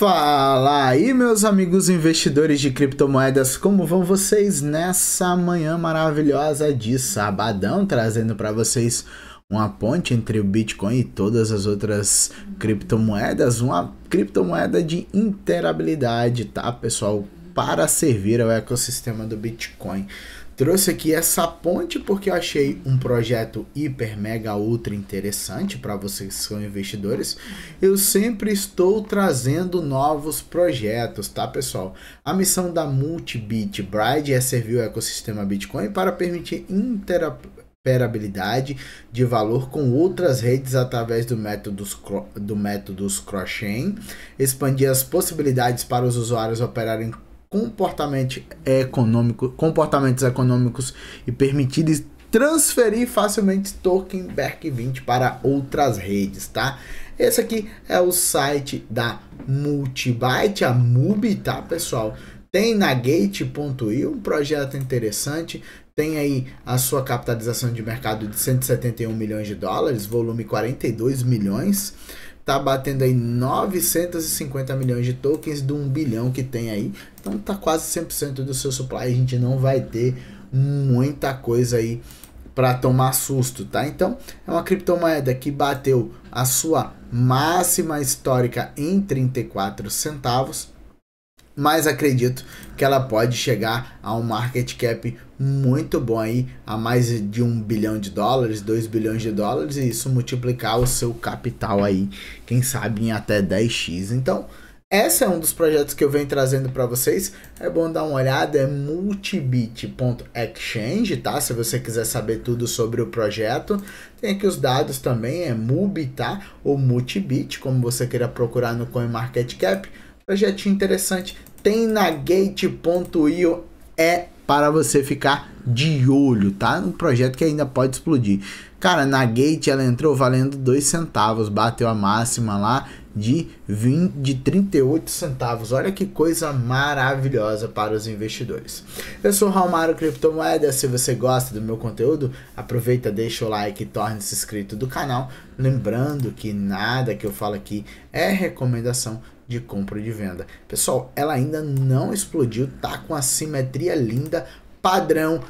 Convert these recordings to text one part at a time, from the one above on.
Fala aí, meus amigos investidores de criptomoedas, como vão vocês nessa manhã maravilhosa de sabadão, trazendo para vocês uma ponte entre o Bitcoin e todas as outras criptomoedas, uma criptomoeda de interabilidade, tá, pessoal? para servir ao ecossistema do Bitcoin. Trouxe aqui essa ponte porque eu achei um projeto hiper, mega, ultra interessante para vocês que são investidores. Eu sempre estou trazendo novos projetos, tá pessoal? A missão da Multibit Bride é servir o ecossistema Bitcoin para permitir interoperabilidade de valor com outras redes através do método do método cross-chain, expandir as possibilidades para os usuários operarem comportamento econômico, comportamentos econômicos e permitir transferir facilmente token BERC20 para outras redes, tá? Esse aqui é o site da Multibyte, a MUBI, tá, pessoal? Tem na Gate.io um projeto interessante, tem aí a sua capitalização de mercado de 171 milhões de dólares, volume 42 milhões tá batendo aí 950 milhões de tokens de um bilhão que tem aí. Então tá quase 100% do seu supply, a gente não vai ter muita coisa aí para tomar susto, tá? Então, é uma criptomoeda que bateu a sua máxima histórica em 34 centavos mas acredito que ela pode chegar a um market cap muito bom aí, a mais de um bilhão de dólares, 2 bilhões de dólares, e isso multiplicar o seu capital aí, quem sabe em até 10x. Então, esse é um dos projetos que eu venho trazendo para vocês. É bom dar uma olhada, é multibit.exchange, tá? Se você quiser saber tudo sobre o projeto. Tem aqui os dados também, é MUBI, tá? Ou multibit, como você queira procurar no CoinMarketCap. Projetinho interessante, tem na Gate.io é para você ficar de olho, tá? Um projeto que ainda pode explodir. Cara, na Gate ela entrou valendo 2 centavos, bateu a máxima lá de 20, de 38 centavos. Olha que coisa maravilhosa para os investidores. Eu sou o Raumaro Criptomoedas. Se você gosta do meu conteúdo, aproveita, deixa o like e torne-se inscrito do canal. Lembrando que nada que eu falo aqui é recomendação de compra e de venda. Pessoal, ela ainda não explodiu, tá com a simetria linda, padrão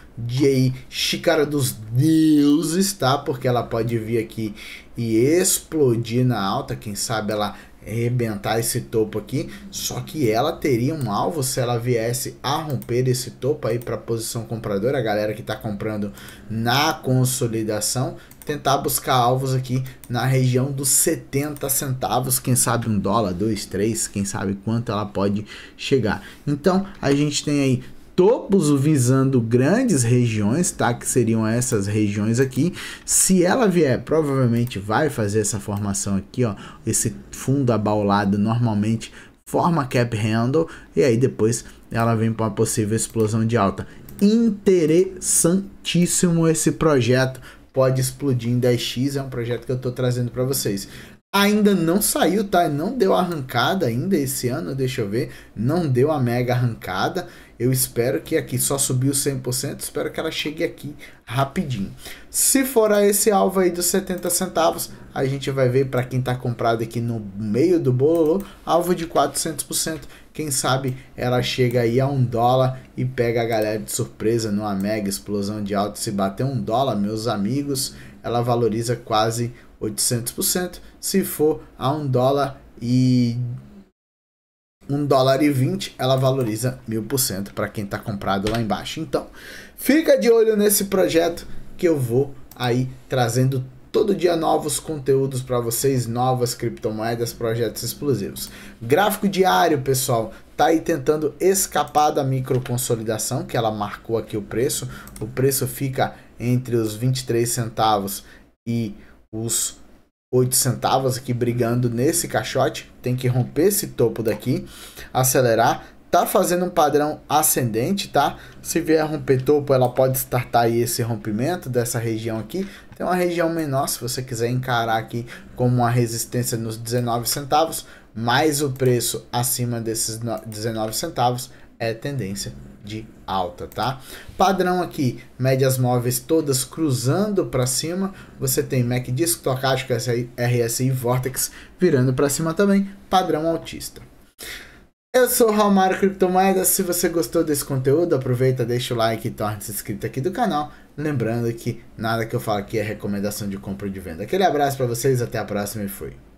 aí, xícara dos deuses, tá? Porque ela pode vir aqui e explodir na alta, quem sabe ela rebentar esse topo aqui, só que ela teria um alvo se ela viesse a romper esse topo aí para a posição compradora, a galera que está comprando na consolidação tentar buscar alvos aqui na região dos 70 centavos, quem sabe um dólar, dois, três, quem sabe quanto ela pode chegar. Então a gente tem aí topos visando grandes regiões, tá? Que seriam essas regiões aqui. Se ela vier, provavelmente vai fazer essa formação aqui, ó. Esse fundo abaulado normalmente forma cap handle e aí depois ela vem para uma possível explosão de alta. Interessantíssimo esse projeto pode explodir em 10x, é um projeto que eu estou trazendo para vocês. Ainda não saiu, tá? Não deu arrancada ainda esse ano, deixa eu ver. Não deu a mega arrancada. Eu espero que aqui só subiu 100%, espero que ela chegue aqui rapidinho. Se for a esse alvo aí dos 70 centavos, a gente vai ver para quem tá comprado aqui no meio do bololô, alvo de 400%. Quem sabe ela chega aí a um dólar e pega a galera de surpresa numa mega explosão de alta. Se bater um dólar, meus amigos, ela valoriza quase 800% se for a um dólar e um dólar e 20, ela valoriza mil por cento para quem está comprado lá embaixo. Então, fica de olho nesse projeto que eu vou aí trazendo todo dia novos conteúdos para vocês, novas criptomoedas, projetos explosivos. Gráfico diário, pessoal, tá aí tentando escapar da microconsolidação que ela marcou aqui o preço. O preço fica entre os 23 centavos e os 8 centavos aqui brigando nesse caixote, tem que romper esse topo daqui, acelerar, tá fazendo um padrão ascendente, tá? Se vier romper topo, ela pode startar aí esse rompimento dessa região aqui, tem uma região menor, se você quiser encarar aqui como uma resistência nos 19 centavos, mais o preço acima desses 19 centavos é tendência de alta, tá? Padrão aqui, médias móveis todas cruzando para cima. Você tem MACD, disco RSI RSI Vortex virando para cima também, padrão altista. Eu sou o Raumaro Criptomoedas. Se você gostou desse conteúdo, aproveita, deixa o like e torne-se inscrito aqui do canal. Lembrando que nada que eu falo aqui é recomendação de compra ou de venda. Aquele abraço para vocês, até a próxima e fui.